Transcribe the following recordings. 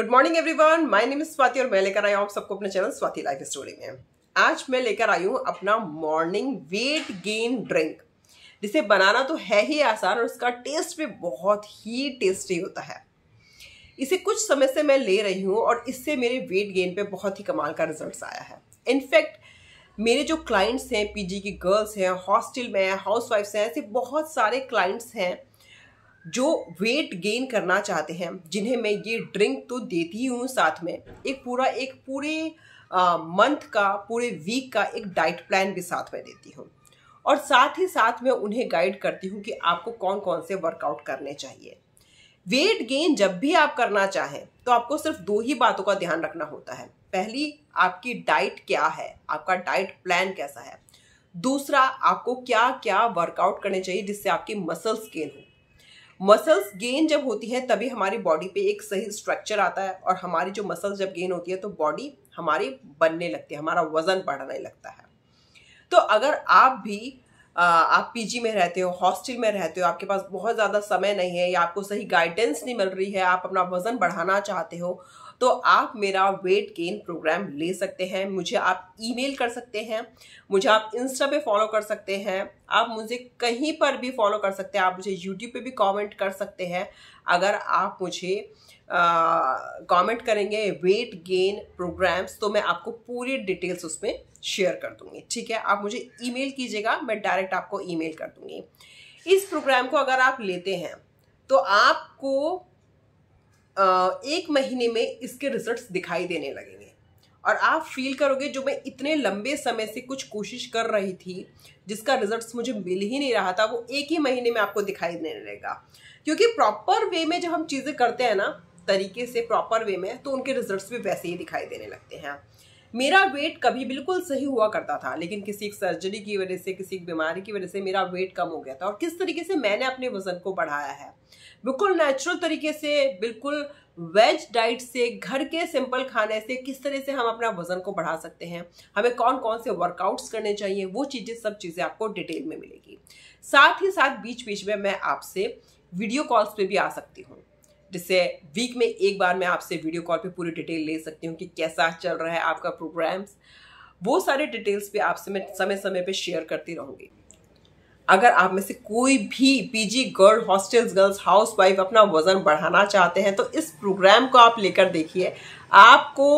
good morning everyone my name is Swati और मैं लेकर आया हूँ आप सबको अपने चैनल स्वाति लाइफ स्टोरी में आज मैं लेकर आई हूँ अपना मॉर्निंग वेट गेन ड्रिंक जिसे बनाना तो है ही आसान और इसका टेस्ट भी बहुत ही टेस्टी होता है इसे कुछ समय से मैं ले रही हूँ और इससे मेरे वेट गेन पे बहुत ही कमाल का रिजल्ट आया है इनफैक्ट मेरे जो क्लाइंट्स हैं पीजी की गर्ल्स हैं हॉस्टल में हाउस वाइफ्स हैं ऐसे बहुत सारे क्लाइंट्स हैं जो वेट गेन करना चाहते हैं जिन्हें मैं ये ड्रिंक तो देती ही हूँ साथ में एक पूरा एक पूरे मंथ का पूरे वीक का एक डाइट प्लान भी साथ में देती हूँ और साथ ही साथ में उन्हें गाइड करती हूँ कि आपको कौन कौन से वर्कआउट करने चाहिए वेट गेन जब भी आप करना चाहें तो आपको सिर्फ दो ही बातों का ध्यान रखना होता है पहली आपकी डाइट क्या है आपका डाइट प्लान कैसा है दूसरा आपको क्या क्या वर्कआउट करने चाहिए जिससे आपकी मसल्स गेन हो मसल्स गेन जब होती है तभी हमारी बॉडी पे एक सही स्ट्रक्चर आता है और हमारी जो मसल्स जब गेन होती है तो बॉडी हमारी बनने लगती है हमारा वजन बढ़ने लगता है तो अगर आप भी आप पीजी में रहते हो हॉस्टल में रहते हो आपके पास बहुत ज़्यादा समय नहीं है या आपको सही गाइडेंस नहीं मिल रही है आप अपना वज़न बढ़ाना चाहते हो तो आप मेरा वेट गेन प्रोग्राम ले सकते हैं मुझे आप ईमेल कर सकते हैं मुझे आप इंस्टा पे फॉलो कर सकते हैं आप मुझे कहीं पर भी फॉलो कर सकते हैं आप मुझे यूट्यूब पे भी कमेंट कर सकते हैं अगर आप मुझे कमेंट करेंगे वेट गेन प्रोग्राम्स तो मैं आपको पूरी डिटेल्स उसमें शेयर कर दूंगी ठीक है आप मुझे ईमेल कीजिएगा मैं डायरेक्ट आपको ईमेल कर दूंगी इस प्रोग्राम को अगर आप लेते हैं तो आपको एक महीने में इसके रिजल्ट्स दिखाई देने लगेंगे और आप फील करोगे जो मैं इतने लंबे समय से कुछ कोशिश कर रही थी जिसका रिजल्ट्स मुझे मिल ही नहीं रहा था वो एक ही महीने में आपको दिखाई देने लगेगा क्योंकि प्रॉपर वे में जब हम चीज़ें करते हैं ना तरीके से प्रॉपर वे में तो उनके रिजल्ट्स भी वैसे ही दिखाई देने लगते हैं मेरा वेट कभी बिल्कुल सही हुआ करता था लेकिन किसी एक सर्जरी की वजह से किसी एक बीमारी की वजह से मेरा वेट कम हो गया था और किस तरीके से मैंने अपने वजन को बढ़ाया है बिल्कुल नेचुरल तरीके से बिल्कुल वेज डाइट से घर के सिंपल खाने से किस तरह से हम अपना वजन को बढ़ा सकते हैं हमें कौन कौन से वर्कआउट्स करने चाहिए वो चीज़ें सब चीज़ें आपको डिटेल में मिलेगी साथ ही साथ बीच बीच में मैं आपसे वीडियो कॉल्स पे भी आ सकती हूँ जिससे वीक में एक बार मैं आपसे वीडियो कॉल पे पूरी डिटेल ले सकती हूँ कि कैसा चल रहा है आपका प्रोग्राम्स वो सारे डिटेल्स पे आपसे मैं समय समय पे शेयर करती रहूँगी अगर आप में से कोई भी PG girl hostels girls housewife अपना वजन बढ़ाना चाहते हैं तो इस प्रोग्राम को आप लेकर देखिए आपको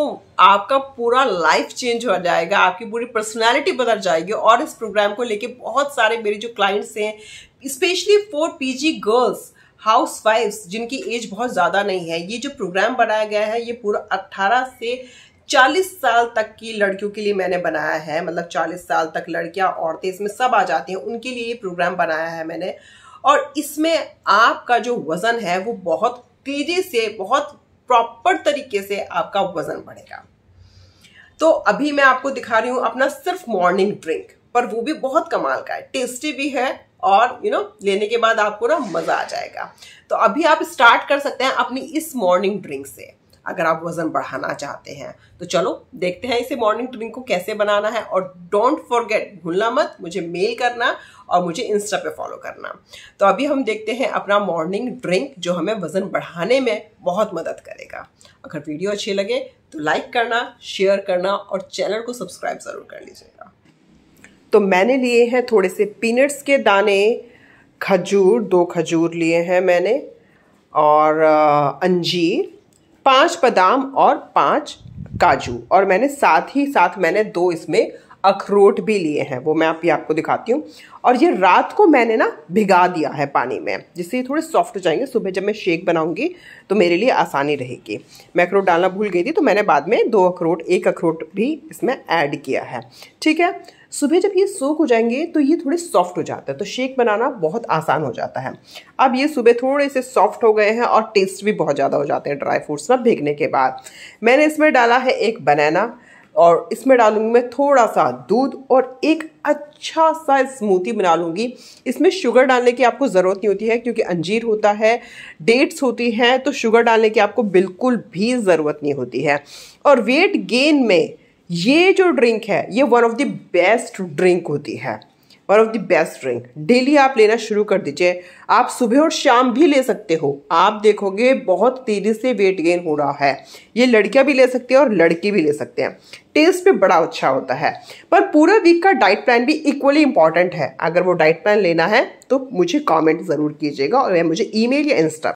आपका पूरा लाइफ चेंज हो जाएगा आपकी पूरी पर्सनालिटी बदल जाएगी और इस प्रोग्राम को लेके बहुत सारे मेरे जो क्लाइंट्स हैं स्पेशली फॉर पीजी गर्ल्स हाउस वाइफ्स जिनकी एज बहुत ज़्यादा नहीं है ये जो प्रोग्राम बनाया गया है ये पूरा 18 से 40 साल तक की लड़कियों के लिए मैंने बनाया है मतलब 40 साल तक लड़कियां औरतें इसमें सब आ जाती हैं उनके लिए ये प्रोग्राम बनाया है मैंने और इसमें आपका जो वज़न है वो बहुत तेज़ी से बहुत प्रॉपर तरीके से आपका वज़न बढ़ेगा तो अभी मैं आपको दिखा रही हूँ अपना सिर्फ मॉर्निंग ड्रिंक पर वो भी बहुत कमाल का है टेस्टी भी है और यू you नो know, लेने के बाद आपको ना मज़ा आ जाएगा तो अभी आप स्टार्ट कर सकते हैं अपनी इस मॉर्निंग ड्रिंक से अगर आप वज़न बढ़ाना चाहते हैं तो चलो देखते हैं इसे मॉर्निंग ड्रिंक को कैसे बनाना है और डोंट फॉरगेट भूलना मत मुझे मेल करना और मुझे इंस्टा पे फॉलो करना तो अभी हम देखते हैं अपना मॉर्निंग ड्रिंक जो हमें वज़न बढ़ाने में बहुत मदद करेगा अगर वीडियो अच्छी लगे तो लाइक करना शेयर करना और चैनल को सब्सक्राइब ज़रूर कर लीजिएगा तो मैंने लिए हैं थोड़े से पीनट्स के दाने खजूर दो खजूर लिए हैं मैंने और अंजीर पांच बादाम और पांच काजू और मैंने साथ ही साथ मैंने दो इसमें अखरोट भी लिए हैं वो मैं आप ये आपको दिखाती हूँ और ये रात को मैंने ना भिगा दिया है पानी में जिससे ये थोड़े सॉफ्ट हो जाएंगे सुबह जब मैं शेक बनाऊंगी तो मेरे लिए आसानी रहेगी मैं अखरोट डालना भूल गई थी तो मैंने बाद में दो अखरोट एक अखरोट भी इसमें ऐड किया है ठीक है सुबह जब ये सोख हो जाएंगे तो ये थोड़े सॉफ्ट हो जाते हैं तो शेक बनाना बहुत आसान हो जाता है अब ये सुबह थोड़े से सॉफ्ट हो गए हैं और टेस्ट भी बहुत ज़्यादा हो जाते हैं ड्राई फ्रूट्स में भीगने के बाद मैंने इसमें डाला है एक बनाना और इसमें डालूंगी मैं थोड़ा सा दूध और एक अच्छा सा स्मूथी बना लूँगी इसमें शुगर डालने की आपको ज़रूरत नहीं होती है क्योंकि अंजीर होता है डेट्स होती हैं तो शुगर डालने की आपको बिल्कुल भी ज़रूरत नहीं होती है और वेट गेन में ये जो ड्रिंक है ये one of the best drink होती है one of the best drink daily आप लेना शुरू कर दीजिए आप सुबह और शाम भी ले सकते हो आप देखोगे बहुत तेज़ी से वेट गेन हो रहा है ये लड़कियां भी ले सकती हैं और लड़के भी ले सकते हैं टेस्ट पे बड़ा अच्छा होता है पर पूरा वीक का डाइट प्लान भी इक्वली इंपॉर्टेंट है अगर वो डाइट प्लान लेना है तो मुझे कॉमेंट ज़रूर कीजिएगा और मुझे ई या इंस्टा